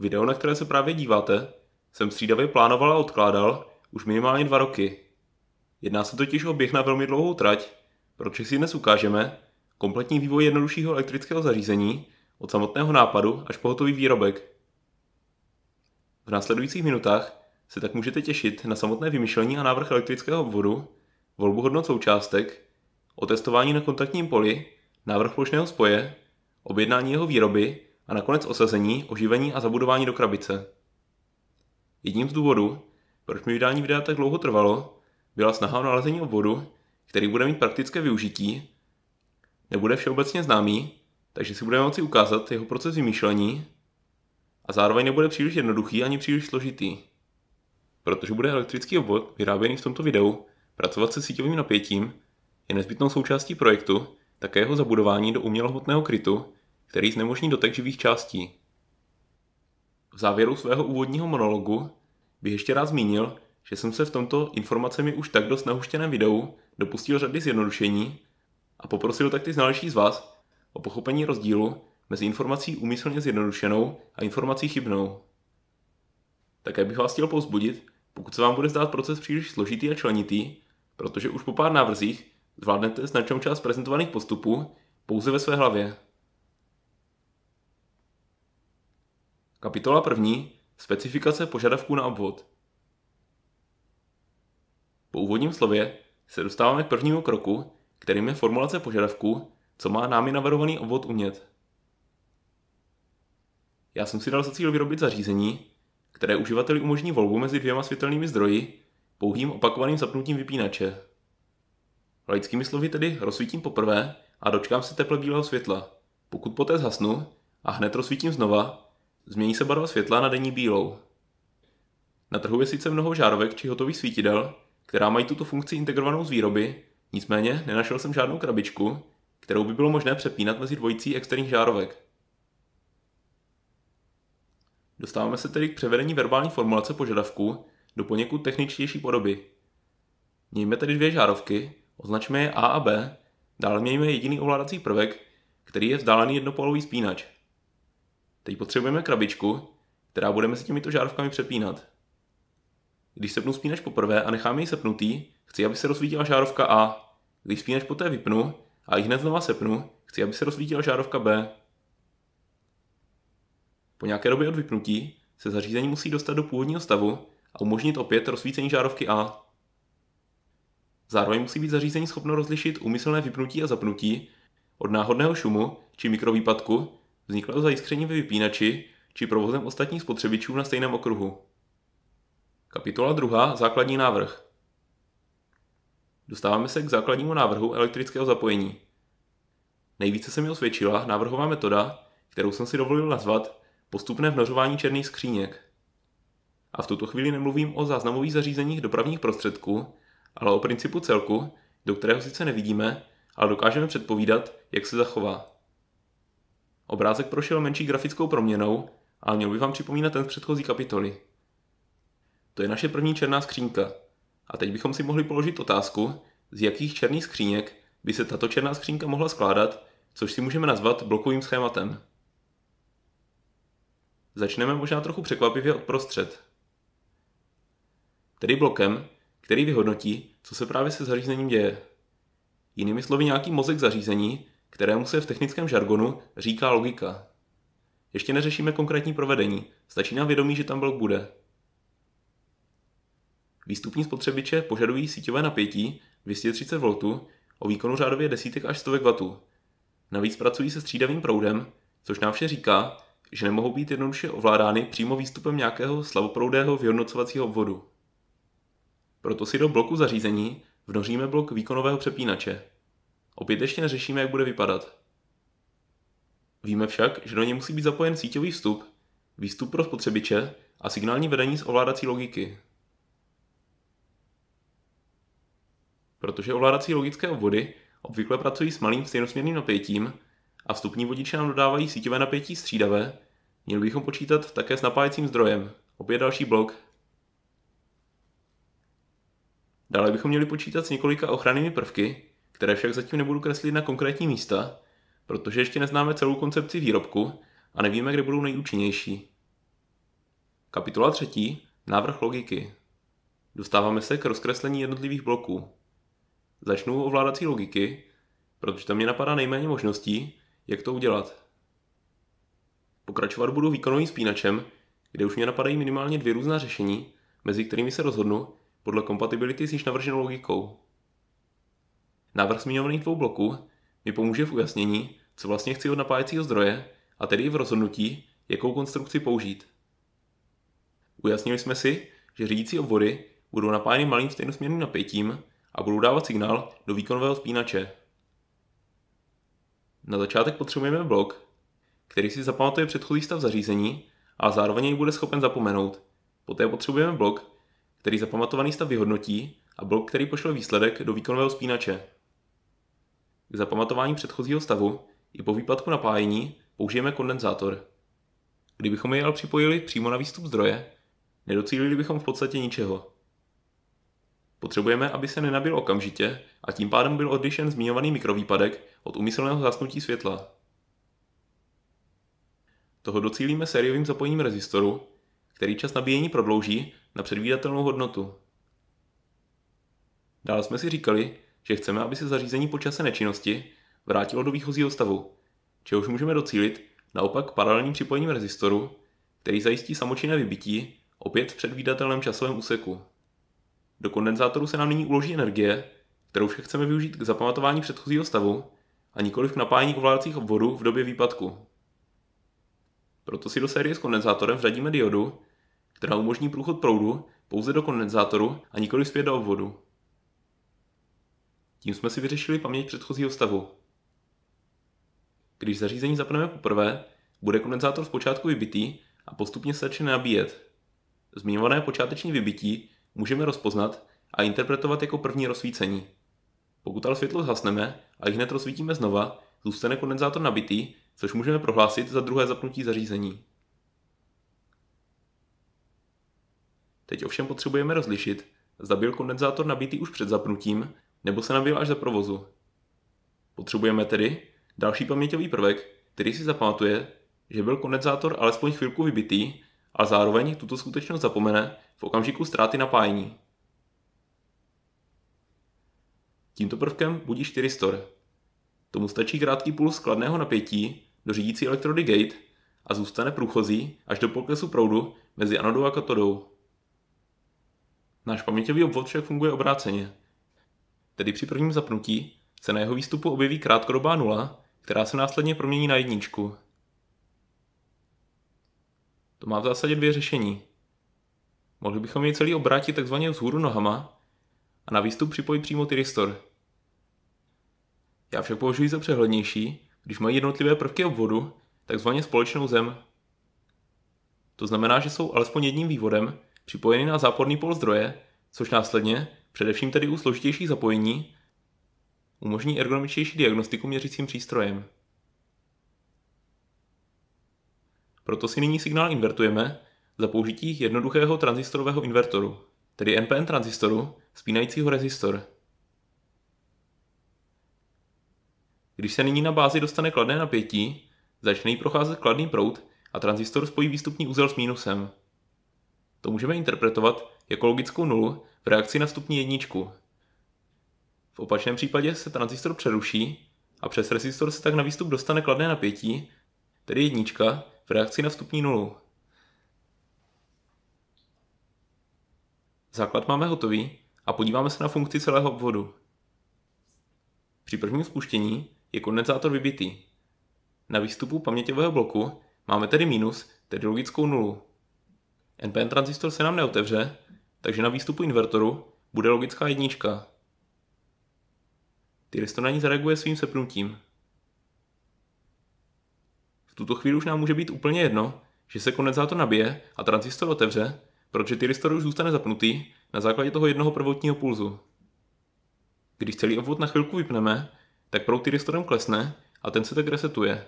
Video, na které se právě díváte, jsem střídavě plánoval a odkládal už minimálně dva roky. Jedná se totiž o běh na velmi dlouhou trať, proč si dnes ukážeme kompletní vývoj jednoduššího elektrického zařízení od samotného nápadu až po hotový výrobek. V následujících minutách se tak můžete těšit na samotné vymyšlení a návrh elektrického obvodu, volbu hodnot součástek, otestování na kontaktním poli, návrh plošného spoje, objednání jeho výroby a nakonec osazení, oživení a zabudování do krabice. Jedním z důvodů, proč mi vydání videa tak dlouho trvalo, byla snaha o nalezení obvodu, který bude mít praktické využití, nebude všeobecně známý, takže si budeme moci ukázat jeho proces vymýšlení a zároveň nebude příliš jednoduchý ani příliš složitý. Protože bude elektrický obvod vyráběný v tomto videu pracovat se síťovým napětím je nezbytnou součástí projektu, také jeho zabudování do umělohmotného krytu, který znemožní dotek živých částí. V závěru svého úvodního monologu bych ještě rád zmínil, že jsem se v tomto informacemi už tak dost nahuštěném videu dopustil řady zjednodušení a poprosil tak ty znalejší z vás o pochopení rozdílu mezi informací úmyslně zjednodušenou a informací chybnou. Také bych vás chtěl povzbudit, pokud se vám bude zdát proces příliš složitý a členitý, protože už po pár návrzích zvládnete značnou část prezentovaných postupů pouze ve své hlavě. Kapitola první. Specifikace požadavků na obvod. Po úvodním slově se dostáváme k prvnímu kroku, kterým je formulace požadavků, co má námi navrhovaný obvod umět. Já jsem si dal za cíl vyrobit zařízení, které uživateli umožní volbu mezi dvěma světelnými zdroji pouhým opakovaným zapnutím vypínače. Laickými slovy tedy rozsvítím poprvé a dočkám se teple bílého světla. Pokud poté zhasnu a hned rozsvítím znova, Změní se barva světla na denní bílou. Na trhu je sice mnoho žárovek či hotových svítidel, která mají tuto funkci integrovanou z výroby, nicméně nenašel jsem žádnou krabičku, kterou by bylo možné přepínat mezi dvojicí externích žárovek. Dostáváme se tedy k převedení verbální formulace požadavku do poněkud techničtější podoby. Mějme tedy dvě žárovky, označme je A a B, dále mějme jediný ovládací prvek, který je vzdálený jednopolový spínač – Teď potřebujeme krabičku, která bude mezi těmito žárovkami přepínat. Když sepnu spínač poprvé a nechám jej sepnutý, chci, aby se rozsvítila žárovka A. Když spínač poté vypnu a ji hned znova sepnu, chci, aby se rozsvítila žárovka B. Po nějaké době od vypnutí se zařízení musí dostat do původního stavu a umožnit opět rozsvícení žárovky A. Zároveň musí být zařízení schopno rozlišit úmyslné vypnutí a zapnutí od náhodného šumu či mikrovýpadku, vznikla zajistření ve vypínači či provozem ostatních spotřebičů na stejném okruhu. Kapitola 2. Základní návrh. Dostáváme se k základnímu návrhu elektrického zapojení. Nejvíce se mi osvědčila návrhová metoda, kterou jsem si dovolil nazvat postupné vnořování černých skříněk. A v tuto chvíli nemluvím o záznamových zařízeních dopravních prostředků, ale o principu celku, do kterého sice nevidíme, ale dokážeme předpovídat, jak se zachová. Obrázek prošel menší grafickou proměnou, ale měl by vám připomínat ten z předchozí kapitoly. To je naše první černá skřínka. A teď bychom si mohli položit otázku, z jakých černých skříněk by se tato černá skřínka mohla skládat, což si můžeme nazvat blokovým schématem. Začneme možná trochu překvapivě od prostřed. Tedy blokem, který vyhodnotí, co se právě se zařízením děje. Jinými slovy nějaký mozek zařízení, kterému se v technickém žargonu říká logika. Ještě neřešíme konkrétní provedení, stačí nám vědomí, že tam blok bude. Výstupní spotřebiče požadují síťové napětí 230 V o výkonu řádově desítek až stovek W. Navíc pracují se střídavým proudem, což nám vše říká, že nemohou být jednoduše ovládány přímo výstupem nějakého slavoproudého vyhodnocovacího obvodu. Proto si do bloku zařízení vnoříme blok výkonového přepínače. Opětečně neřešíme, jak bude vypadat. Víme však, že do něj musí být zapojen síťový vstup, výstup pro spotřebiče a signální vedení z ovládací logiky. Protože ovládací logické obvody obvykle pracují s malým stejnosměrným napětím a vstupní vodiče nám dodávají síťové napětí střídavé, měli bychom počítat také s napájecím zdrojem, opět další blok. Dále bychom měli počítat s několika ochrannými prvky, které však zatím nebudu kreslit na konkrétní místa, protože ještě neznáme celou koncepci výrobku a nevíme, kde budou nejúčinnější. Kapitola třetí. Návrh logiky. Dostáváme se k rozkreslení jednotlivých bloků. Začnu ovládací logiky, protože tam mě napadá nejméně možností, jak to udělat. Pokračovat budu výkonovým spínačem, kde už mě napadají minimálně dvě různá řešení, mezi kterými se rozhodnu podle kompatibility s již navrženou logikou. Návrh zmiňovaných dvou bloků mi pomůže v ujasnění, co vlastně chci od napájecího zdroje, a tedy i v rozhodnutí, jakou konstrukci použít. Ujasnili jsme si, že řídící obvody budou napájeny malým stejnosměrným napětím a budou dávat signál do výkonového spínače. Na začátek potřebujeme blok, který si zapamatuje předchozí stav zařízení a zároveň jej bude schopen zapomenout. Poté potřebujeme blok, který zapamatovaný stav vyhodnotí a blok, který pošle výsledek do výkonového spínače. K zapamatování předchozího stavu i po výpadku napájení použijeme kondenzátor. Kdybychom jej ale připojili přímo na výstup zdroje, nedocílili bychom v podstatě ničeho. Potřebujeme, aby se nenabil okamžitě a tím pádem byl odlišen zmiňovaný mikrovýpadek od umyslného zasnutí světla. Toho docílíme sériovým zapojením rezistoru, který čas nabíjení prodlouží na předvídatelnou hodnotu. Dále jsme si říkali, že chceme, aby se zařízení po čase nečinnosti vrátilo do výchozího stavu, čehož můžeme docílit naopak paralelním připojením rezistoru, který zajistí samočinné vybití opět v předvídatelném časovém úseku. Do kondenzátoru se nám nyní uloží energie, kterou však chceme využít k zapamatování předchozího stavu a nikoli k napájení ovládacích obvodů v době výpadku. Proto si do série s kondenzátorem vřadíme diodu, která umožní průchod proudu pouze do kondenzátoru a nikoli zpět do obvodu. Tím jsme si vyřešili paměť předchozího stavu. Když zařízení zapneme poprvé, bude kondenzátor zpočátku vybitý a postupně se začne nabíjet. Zmiňované počáteční vybití můžeme rozpoznat a interpretovat jako první rozsvícení. Pokud ale světlo zhasneme a ji hned rozsvítíme znova, zůstane kondenzátor nabitý, což můžeme prohlásit za druhé zapnutí zařízení. Teď ovšem potřebujeme rozlišit, zda byl kondenzátor nabitý už před zapnutím nebo se nabíl až za provozu. Potřebujeme tedy další paměťový prvek, který si zapamatuje, že byl kondenzátor alespoň chvilku vybitý a zároveň tuto skutečnost zapomene v okamžiku ztráty napájení. Tímto prvkem budí čtyřistor. Tomu stačí krátký puls skladného napětí do řídící elektrody gate a zůstane průchozí až do poklesu proudu mezi anodou a katodou. Náš paměťový obvod však funguje obráceně tedy při prvním zapnutí, se na jeho výstupu objeví krátkodobá nula, která se následně promění na jedničku. To má v zásadě dvě řešení. Mohli bychom jej celý obrátit takzvaně vzhůru nohama a na výstup připojit přímo tyristor. Já však považuji za přehlednější, když mají jednotlivé prvky obvodu takzvaně společnou zem. To znamená, že jsou alespoň jedním vývodem připojeny na záporný pol zdroje, což následně Především tedy u složitějších zapojení umožní ergonomičtější diagnostiku měřicím přístrojem. Proto si nyní signál invertujeme za použití jednoduchého transistorového invertoru, tedy NPN transistoru spínajícího rezistor. Když se nyní na bázi dostane kladné napětí, začne jí procházet kladný proud a transistor spojí výstupní úzel s mínusem. To můžeme interpretovat jako logickou nulu v reakci na vstupní jedničku. V opačném případě se tranzistor přeruší a přes resistor se tak na výstup dostane kladné napětí, tedy jednička, v reakci na vstupní nulu. Základ máme hotový a podíváme se na funkci celého obvodu. Při prvním spuštění je kondenzátor vybitý. Na výstupu paměťového bloku máme tedy minus, tedy logickou nulu. NPN tranzistor se nám neotevře, takže na výstupu invertoru bude logická jednička. Tyristo na ní zareaguje svým sepnutím. V tuto chvíli už nám může být úplně jedno, že se kondenzátor nabije a transistor otevře, protože tyristor už zůstane zapnutý na základě toho jednoho prvotního pulzu. Když celý obvod na chvilku vypneme, tak proud tyristorem klesne a ten se tak resetuje.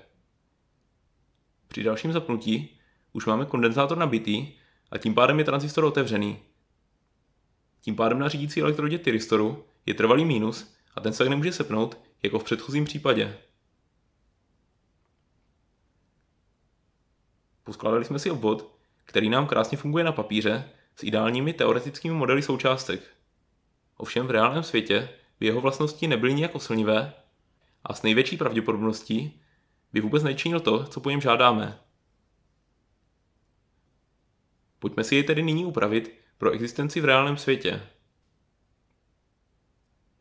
Při dalším zapnutí už máme kondenzátor nabitý a tím pádem je transistor otevřený, tím pádem na řídící elektrodě tyristoru je trvalý mínus a ten se tak nemůže sepnout, jako v předchozím případě. Poskládali jsme si obvod, který nám krásně funguje na papíře s ideálními teoretickými modely součástek. Ovšem v reálném světě by jeho vlastnosti nebyly nijak oslnivé a s největší pravděpodobností by vůbec nečinil to, co po něm žádáme. Pojďme si jej tedy nyní upravit pro existenci v reálném světě.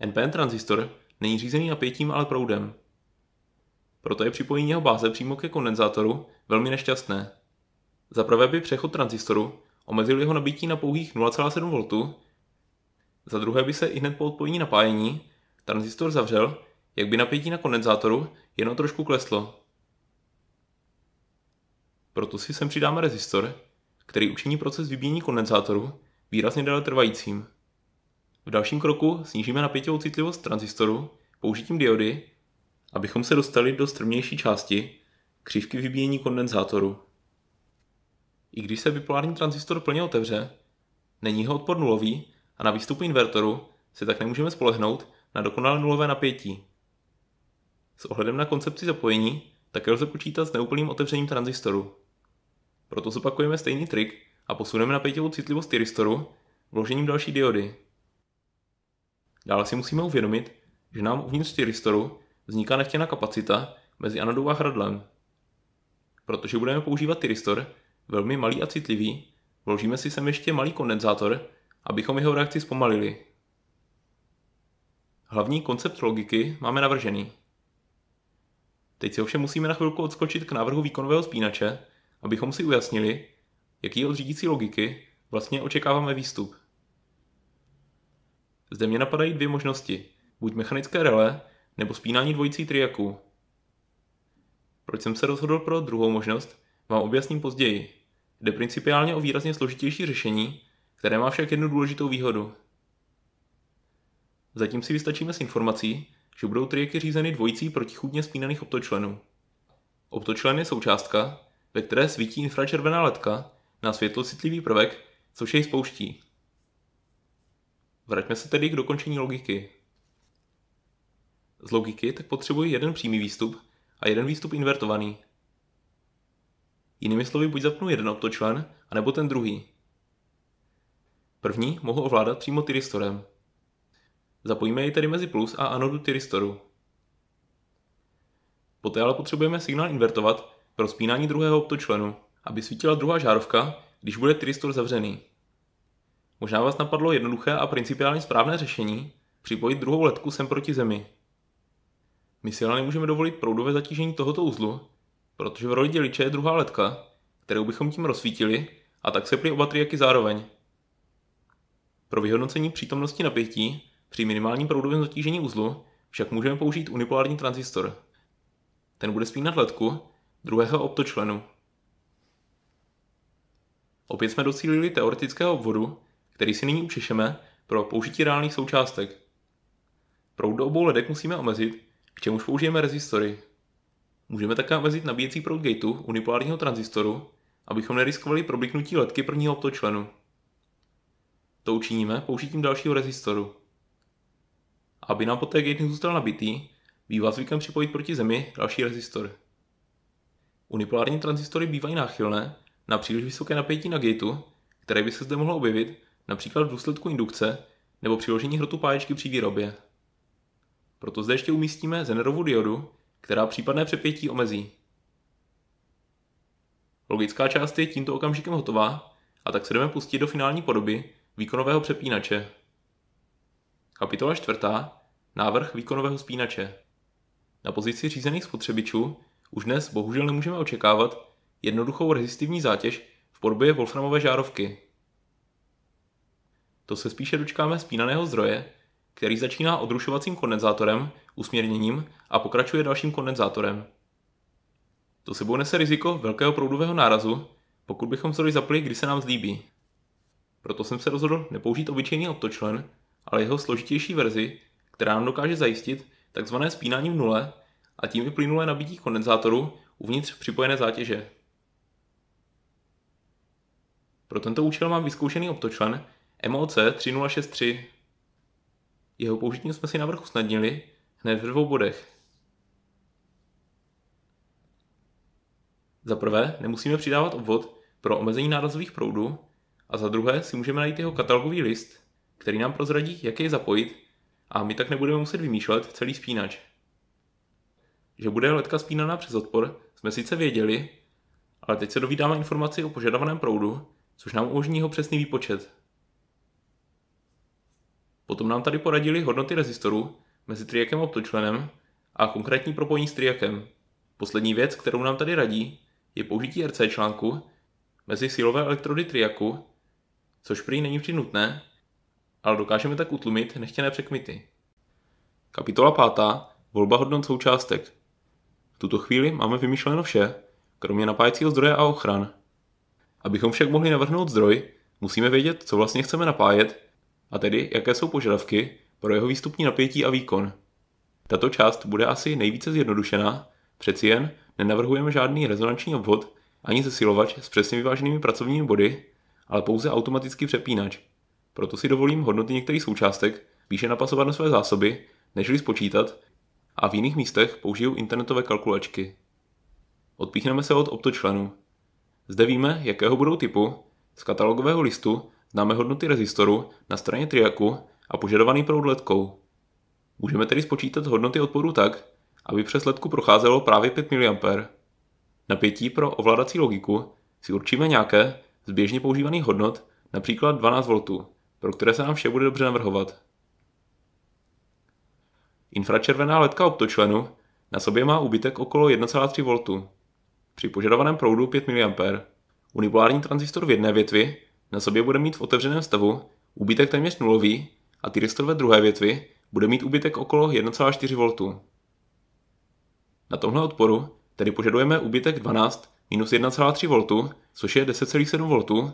NPN tranzistor není řízený napětím, ale proudem. Proto je připojení jeho báze přímo ke kondenzátoru velmi nešťastné. Zaprvé by přechod tranzistoru omezil jeho nabití na pouhých 0,7 V, za druhé by se i hned po odpojení napájení tranzistor zavřel, jak by napětí na kondenzátoru jenom trošku kleslo. Proto si sem přidáme rezistor, který učiní proces vybíjení kondenzátoru výrazně déle trvajícím. V dalším kroku snížíme napěťovou citlivost transistoru použitím diody, abychom se dostali do strmější části křivky vybíjení kondenzátoru. I když se bipolární transistor plně otevře, není jeho odpor nulový a na výstupu invertoru se tak nemůžeme spolehnout na dokonale nulové napětí. S ohledem na koncepci zapojení také lze počítat s neúplným otevřením transistoru. Proto zopakujeme stejný trik a posuneme napětivou citlivost tyristoru vložením další diody. Dále si musíme uvědomit, že nám uvnitř tyristoru vzniká nechtěná kapacita mezi anodou a hradlem. Protože budeme používat tyristor, velmi malý a citlivý, vložíme si sem ještě malý kondenzátor, abychom jeho reakci zpomalili. Hlavní koncept logiky máme navržený. Teď si ovšem musíme na chvilku odskočit k návrhu výkonového spínače, abychom si ujasnili, jaký od řídící logiky vlastně očekáváme výstup. Zde mě napadají dvě možnosti, buď mechanické relé, nebo spínání dvojicí triaků. Proč jsem se rozhodl pro druhou možnost, vám objasním později. Jde principiálně o výrazně složitější řešení, které má však jednu důležitou výhodu. Zatím si vystačíme s informací, že budou triaky řízeny dvojicí protichůdně spínaných obtočlenů. Obtočlen je součástka, ve které svítí infračervená letka na světlocitlivý prvek, což jej spouští. Vraťme se tedy k dokončení logiky. Z logiky tak potřebuji jeden přímý výstup a jeden výstup invertovaný. Jinými slovy buď zapnu jeden optočlen, anebo ten druhý. První mohu ovládat přímo tyristorem. Zapojíme jej tedy mezi plus a anodu tyristoru. Poté ale potřebujeme signál invertovat pro spínání druhého optočlenu, aby svítila druhá žárovka, když bude tristor zavřený. Možná vás napadlo jednoduché a principiálně správné řešení připojit druhou letku sem proti zemi. My si ale nemůžeme dovolit proudové zatížení tohoto uzlu, protože v roli děliče je druhá letka, kterou bychom tím rozsvítili a tak se oba triaky zároveň. Pro vyhodnocení přítomnosti napětí při minimálním proudovém zatížení uzlu však můžeme použít unipolární tranzistor. Ten bude spínat letku, druhého optočlenu. Opět jsme docílili teoretického obvodu, který si nyní upřešeme pro použití reálných součástek. Proud do obou ledek musíme omezit, k čemuž použijeme rezistory. Můžeme také omezit nabíjecí proud gateu unipolárního transistoru, abychom neriskovali probliknutí ledky prvního optočlenu. To učiníme použitím dalšího rezistoru. Aby nám poté gate zůstal nabitý, zvykem připojit proti zemi další rezistor. Unipolární transistory bývají náchylné na příliš vysoké napětí na gateu, které by se zde mohlo objevit například v důsledku indukce nebo přiložení hrotu páječky při výrobě. Proto zde ještě umístíme zenerovou diodu, která případné přepětí omezí. Logická část je tímto okamžikem hotová a tak se jdeme pustit do finální podoby výkonového přepínače. Kapitola čtvrtá. Návrh výkonového spínače. Na pozici řízených spotřebičů už dnes bohužel nemůžeme očekávat jednoduchou rezistivní zátěž v podobě wolframové žárovky. To se spíše dočkáme spínaného zdroje, který začíná odrušovacím kondenzátorem, usměrněním a pokračuje dalším kondenzátorem. To sebou nese riziko velkého proudového nárazu, pokud bychom zdroj zapli, kdy se nám zlíbí. Proto jsem se rozhodl nepoužít obyčejný optočlen, ale jeho složitější verzi, která nám dokáže zajistit tzv. spínání v nule, a tím i plynulé nabití kondenzátoru uvnitř připojené zátěže. Pro tento účel mám vyzkoušený optočlen MOC 3063. Jeho použití jsme si návrh usnadnili hned v dvou bodech. Za prvé nemusíme přidávat obvod pro omezení nárazových proudů a za druhé si můžeme najít jeho katalogový list, který nám prozradí, jak jej zapojit a my tak nebudeme muset vymýšlet celý spínač. Že bude letka spínaná přes odpor, jsme sice věděli, ale teď se dovídáme informaci o požadovaném proudu, což nám umožní jeho přesný výpočet. Potom nám tady poradili hodnoty rezistorů mezi triakem a optočlenem a konkrétní propojení s triakem. Poslední věc, kterou nám tady radí, je použití RC článku mezi silové elektrody triaku, což prý není vždy nutné, ale dokážeme tak utlumit nechtěné překmity. Kapitola 5. Volba hodnot součástek tuto chvíli máme vymýšleno vše, kromě napájecího zdroje a ochran. Abychom však mohli navrhnout zdroj, musíme vědět, co vlastně chceme napájet, a tedy jaké jsou požadavky pro jeho výstupní napětí a výkon. Tato část bude asi nejvíce zjednodušená, přeci jen nenavrhujeme žádný rezonanční obvod ani zesilovač s přesně vyváženými pracovními body, ale pouze automatický přepínač. Proto si dovolím hodnoty některých součástek spíše napasovat na své zásoby, nežli spočítat, a v jiných místech použiju internetové kalkulačky. Odpíchneme se od optočlenu. Zde víme, jakého budou typu. Z katalogového listu známe hodnoty rezistoru na straně triaku a požadovaný proud ledkou. Můžeme tedy spočítat hodnoty odporu tak, aby přes ledku procházelo právě 5 mA. Napětí pro ovládací logiku si určíme nějaké z běžně používaných hodnot, například 12 V, pro které se nám vše bude dobře navrhovat. Infračervená letka optočlenu na sobě má úbytek okolo 1,3 V. Při požadovaném proudu 5 mA. Unipolární tranzistor v jedné větvi na sobě bude mít v otevřeném stavu úbytek téměř nulový a tyristor ve druhé větvi bude mít úbytek okolo 1,4 V. Na tomhle odporu tedy požadujeme úbytek 12 minus 1,3 V, což je 10,7 V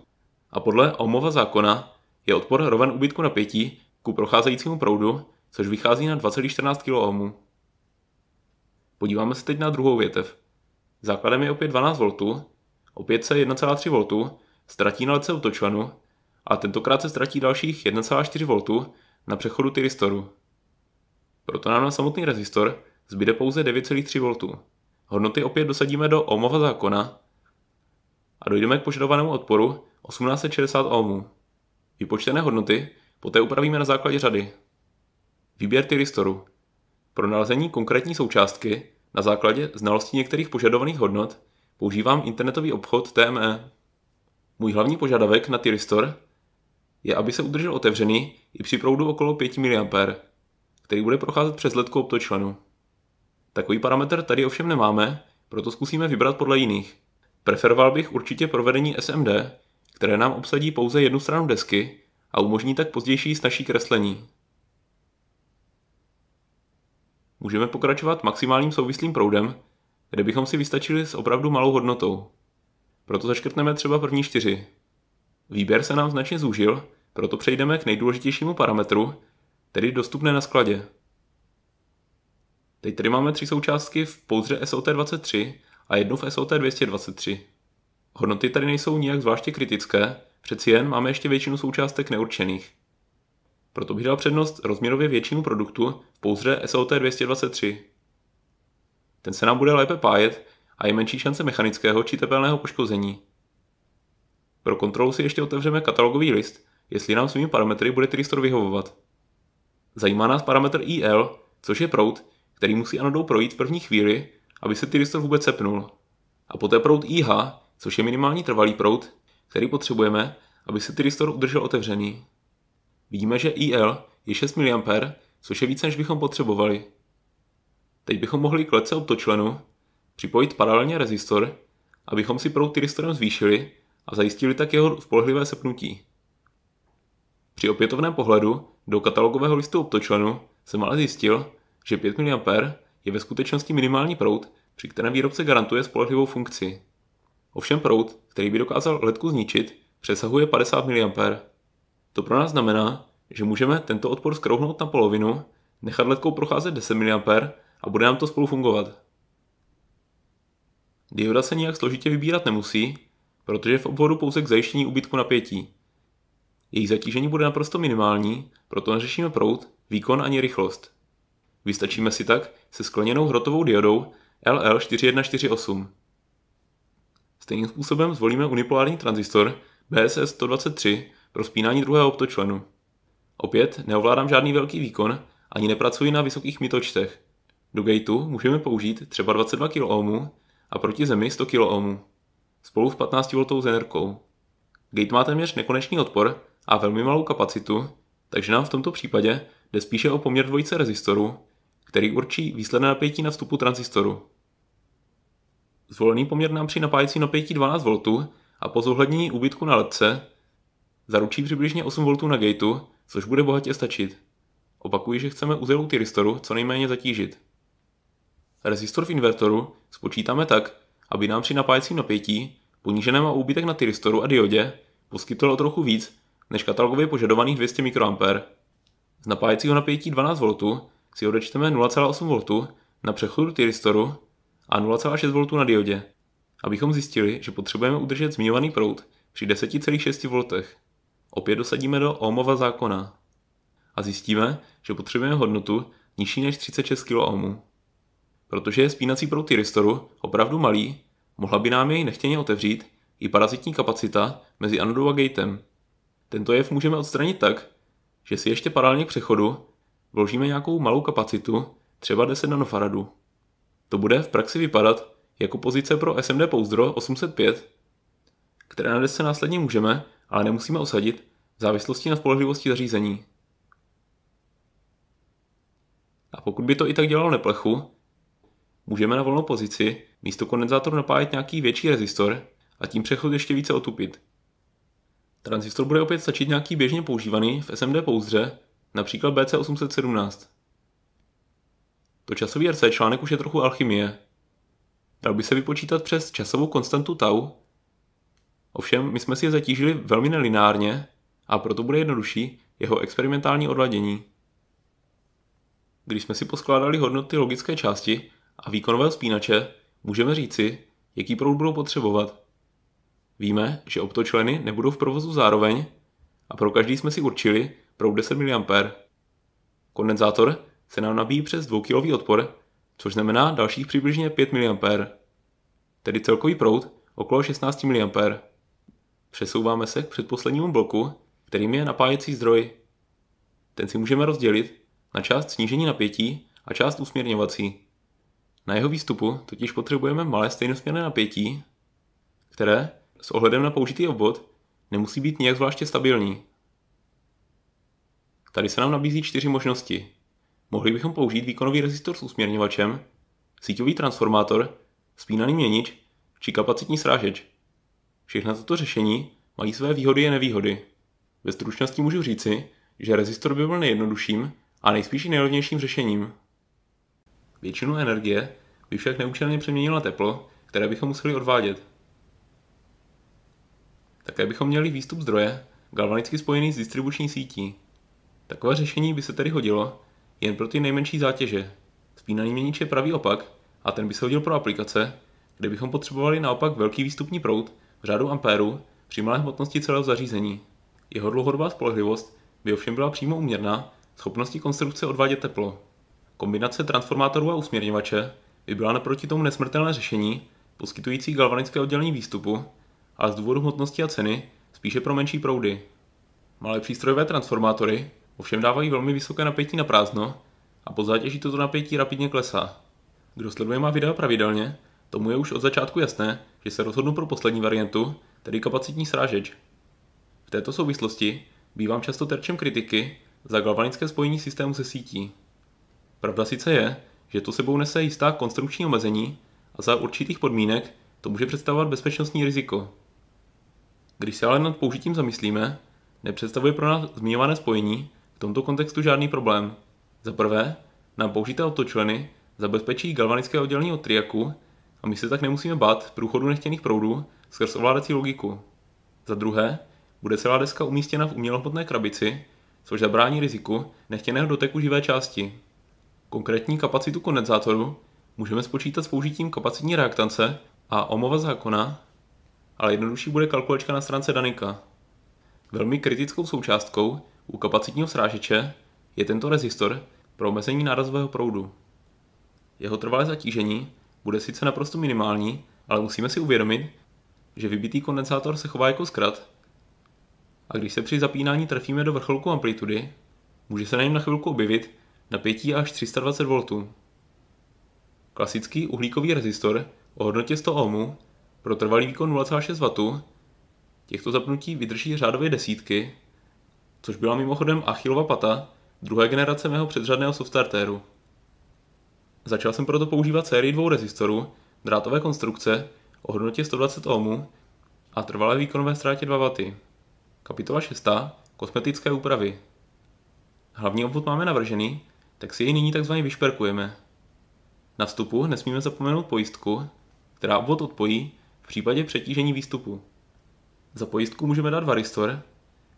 a podle Ohmova zákona je odpor roven úbytku napětí ku procházejícímu proudu což vychází na 2,14 kΩ. Podíváme se teď na druhou větev. Základem je opět 12 V, opět se 1,3 V ztratí na lece otočvanu a tentokrát se ztratí dalších 1,4 V na přechodu tyristoru. Proto nám na samotný rezistor zbyde pouze 9,3 V. Hodnoty opět dosadíme do ohmova zákona a dojdeme k požadovanému odporu 1860 ohmů. Vypočtené hodnoty poté upravíme na základě řady. Výběr tyristoru. Pro nalezení konkrétní součástky na základě znalostí některých požadovaných hodnot používám internetový obchod TME. Můj hlavní požadavek na tyristor je, aby se udržel otevřený i při proudu okolo 5 mA, který bude procházet přes letku obtočlenu. Takový parametr tady ovšem nemáme, proto zkusíme vybrat podle jiných. Preferoval bych určitě provedení SMD, které nám obsadí pouze jednu stranu desky a umožní tak pozdější snažší kreslení můžeme pokračovat maximálním souvislým proudem, kde bychom si vystačili s opravdu malou hodnotou. Proto zaškrtneme třeba první čtyři. Výběr se nám značně zúžil, proto přejdeme k nejdůležitějšímu parametru, tedy dostupné na skladě. Teď tady máme tři součástky v pouzdře SOT23 a jednu v SOT223. Hodnoty tady nejsou nijak zvláště kritické, přeci jen máme ještě většinu součástek neurčených. Proto bych dal přednost rozměrově většímu produktu v pouzdře SOT 223. Ten se nám bude lépe pájet a je menší šance mechanického či tepelného poškození. Pro kontrolu si ještě otevřeme katalogový list, jestli nám svými parametry bude tristor vyhovovat. Zajímá nás parametr IL, což je proud, který musí anodou projít v první chvíli, aby se tristor vůbec sepnul. A poté proud IH, což je minimální trvalý proud, který potřebujeme, aby se tristor udržel otevřený. Vidíme, že IL e je 6 mA, což je více, než bychom potřebovali. Teď bychom mohli k klece obtočlenu připojit paralelně rezistor, abychom si proud tyristorem zvýšili a zajistili tak jeho spolehlivé sepnutí. Při opětovném pohledu do katalogového listu obtočlenu jsem ale zjistil, že 5 mA je ve skutečnosti minimální proud, při kterém výrobce garantuje spolehlivou funkci. Ovšem proud, který by dokázal letku zničit, přesahuje 50 mA. To pro nás znamená, že můžeme tento odpor zkrouhnout na polovinu, nechat letkou procházet 10 mA a bude nám to spolu fungovat. Dioda se nijak složitě vybírat nemusí, protože je v obvodu pouze k zajištění ubytku napětí. Jejich zatížení bude naprosto minimální, proto neřešíme proud, výkon ani rychlost. Vystačíme si tak se skleněnou hrotovou diodou LL4148. Stejným způsobem zvolíme unipolární tranzistor BSS123 pro spínání druhého optočlenu. Opět neovládám žádný velký výkon, ani nepracuji na vysokých mitočtech. Do gateu můžeme použít třeba 22 kOhm a proti zemi 100 kOhm, spolu s 15 V zenerkou. Gate má téměř nekonečný odpor a velmi malou kapacitu, takže nám v tomto případě jde spíše o poměr dvojice rezistorů, který určí výsledné napětí na vstupu transistoru. Zvolený poměr nám při napájecí napětí 12 V a po zohlednění úbytku na ledce Zaručí přibližně 8 V na gateu, což bude bohatě stačit. Opakuji, že chceme uzel tyristoru co nejméně zatížit. Rezistor v invertoru spočítáme tak, aby nám při napájecím napětí, poníženém a úbytek na tyristoru a diodě poskytl o trochu víc než katalogově požadovaných 200 mA. Z napájecího napětí 12 V si odečteme 0,8 V na přechodu tyristoru a 0,6 V na diodě, abychom zjistili, že potřebujeme udržet zmiňovaný proud při 10,6 V. Opět dosadíme do ohmova zákona a zjistíme, že potřebujeme hodnotu nižší než 36 kOhm. Protože je spínací prout tyristoru opravdu malý, mohla by nám jej nechtěně otevřít i parazitní kapacita mezi anodou a gatem. Tento jev můžeme odstranit tak, že si ještě paralelně k přechodu vložíme nějakou malou kapacitu, třeba 10 nanofaradů. To bude v praxi vypadat jako pozice pro SMD pouzdro 805, které na desce následně můžeme ale nemusíme osadit v závislosti na spolehlivosti zařízení. A pokud by to i tak dělalo neplechu, můžeme na volnou pozici místo kondenzátoru napájet nějaký větší rezistor a tím přechod ještě více otupit. Transistor bude opět stačit nějaký běžně používaný v SMD pouzdře, například BC817. To časový RC článek už je trochu alchymie. Dal by se vypočítat přes časovou konstantu tau Ovšem, my jsme si je zatížili velmi nelinárně a proto bude jednodušší jeho experimentální odladění. Když jsme si poskládali hodnoty logické části a výkonového spínače, můžeme říci, jaký proud budou potřebovat. Víme, že optočleny nebudou v provozu zároveň a pro každý jsme si určili proud 10 mA. Kondenzátor se nám nabíjí přes 2 kV odpor, což znamená dalších přibližně 5 mA, tedy celkový proud okolo 16 mA. Přesouváme se k předposlednímu bloku, kterým je napájecí zdroj. Ten si můžeme rozdělit na část snížení napětí a část usměrňovací. Na jeho výstupu totiž potřebujeme malé stejnosměrné napětí, které s ohledem na použitý obvod nemusí být nějak zvláště stabilní. Tady se nám nabízí čtyři možnosti. Mohli bychom použít výkonový rezistor s usměrňovačem, síťový transformátor, spínaný měnič či kapacitní srážeč. Všechna tato řešení mají své výhody a nevýhody. Ve stručnosti můžu říci, že rezistor by byl nejjednodušším a nejspíš i nejlevnějším řešením. Většinu energie by však neúčelně přeměnila teplo, které bychom museli odvádět. Také bychom měli výstup zdroje, galvanicky spojený s distribuční sítí. Takové řešení by se tedy hodilo jen pro ty nejmenší zátěže. Spínaný měnič je pravý opak a ten by se hodil pro aplikace, kde bychom potřebovali naopak velký výstupní proud, v řádu ampérů při malé hmotnosti celého zařízení. Jeho dlouhodobá spolehlivost by ovšem byla přímo uměrná schopnosti konstrukce odvádět teplo. Kombinace transformátorů a usměrňovače by byla naproti tomu nesmrtelné řešení, poskytující galvanické oddělení výstupu, a z důvodu hmotnosti a ceny spíše pro menší proudy. Malé přístrojové transformátory ovšem dávají velmi vysoké napětí na prázdno a po zátěži toto napětí rapidně klesá. Kdo sleduje má videa pravidelně, Tomu je už od začátku jasné, že se rozhodnu pro poslední variantu, tedy kapacitní srážeč. V této souvislosti bývám často terčem kritiky za galvanické spojení systému se sítí. Pravda sice je, že to sebou nese jistá konstrukční omezení a za určitých podmínek to může představovat bezpečnostní riziko. Když se ale nad použitím zamyslíme, nepředstavuje pro nás zmiňované spojení v tomto kontextu žádný problém. Za prvé, nám použité autočleny zabezpečí galvanické oddělení od triaku a my se tak nemusíme bát průchodu nechtěných proudů skrz ovládací logiku. Za druhé, bude celá deska umístěna v umělohmotné krabici, což zabrání riziku nechtěného doteku živé části. Konkrétní kapacitu kondenzátoru můžeme spočítat s použitím kapacitní reaktance a omova zákona, ale jednodušší bude kalkulačka na stránce Danika. Velmi kritickou součástkou u kapacitního srážeče je tento rezistor pro omezení nárazového proudu. Jeho trvalé zatížení bude sice naprosto minimální, ale musíme si uvědomit, že vybitý kondenzátor se chová jako zkrat a když se při zapínání trefíme do vrcholku amplitudy, může se na něm na chvilku objevit napětí až 320 V. Klasický uhlíkový rezistor o hodnotě 100 ohm pro trvalý výkon 0,6 W těchto zapnutí vydrží řádově desítky, což byla mimochodem Achillova pata druhé generace mého předřadného softwaretéru. Začal jsem proto používat sérii dvou rezistorů, drátové konstrukce o hodnotě 120 ohmů a trvalé výkonové ztrátě 2 W. Kapitola 6. Kosmetické úpravy. Hlavní obvod máme navržený, tak si jej nyní takzvaně vyšperkujeme. Na vstupu nesmíme zapomenout pojistku, která obvod odpojí v případě přetížení výstupu. Za pojistku můžeme dát varistor,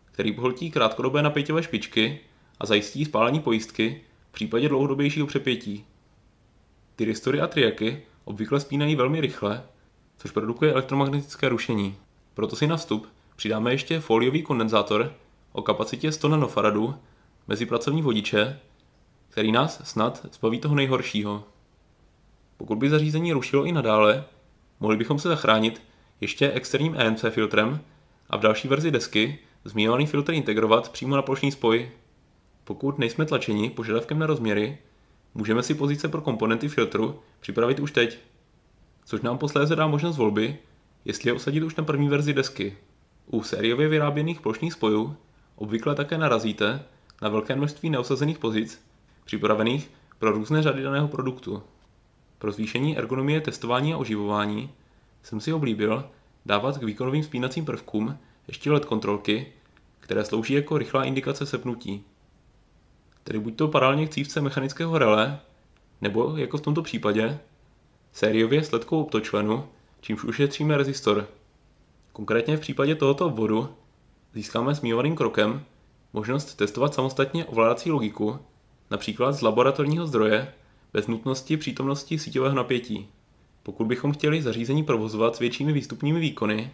který pohltí krátkodobé napěťové špičky a zajistí spálení pojistky v případě dlouhodobějšího přepětí rystory a triaky obvykle spínají velmi rychle, což produkuje elektromagnetické rušení. Proto si na vstup přidáme ještě foliový kondenzátor o kapacitě 100 nanofaradů mezi pracovní vodiče, který nás snad zbaví toho nejhoršího. Pokud by zařízení rušilo i nadále, mohli bychom se zachránit ještě externím EMC filtrem a v další verzi desky zmiňovaný filtr integrovat přímo na plošný spoj. Pokud nejsme tlačeni požadavkem na rozměry, Můžeme si pozice pro komponenty filtru připravit už teď, což nám posléze dá možnost volby, jestli je osadit už na první verzi desky. U sériově vyráběných plošních spojů obvykle také narazíte na velké množství neosazených pozic, připravených pro různé řady daného produktu. Pro zvýšení ergonomie testování a oživování jsem si oblíbil dávat k výkonovým spínacím prvkům ještě LED kontrolky, které slouží jako rychlá indikace sepnutí tedy buď to paralelně k cívce mechanického relé, nebo, jako v tomto případě, sériově s letkou obtočlenu, čímž ušetříme rezistor. Konkrétně v případě tohoto obvodu získáme s mývaným krokem možnost testovat samostatně ovládací logiku, například z laboratorního zdroje, bez nutnosti přítomnosti síťového napětí. Pokud bychom chtěli zařízení provozovat s většími výstupními výkony,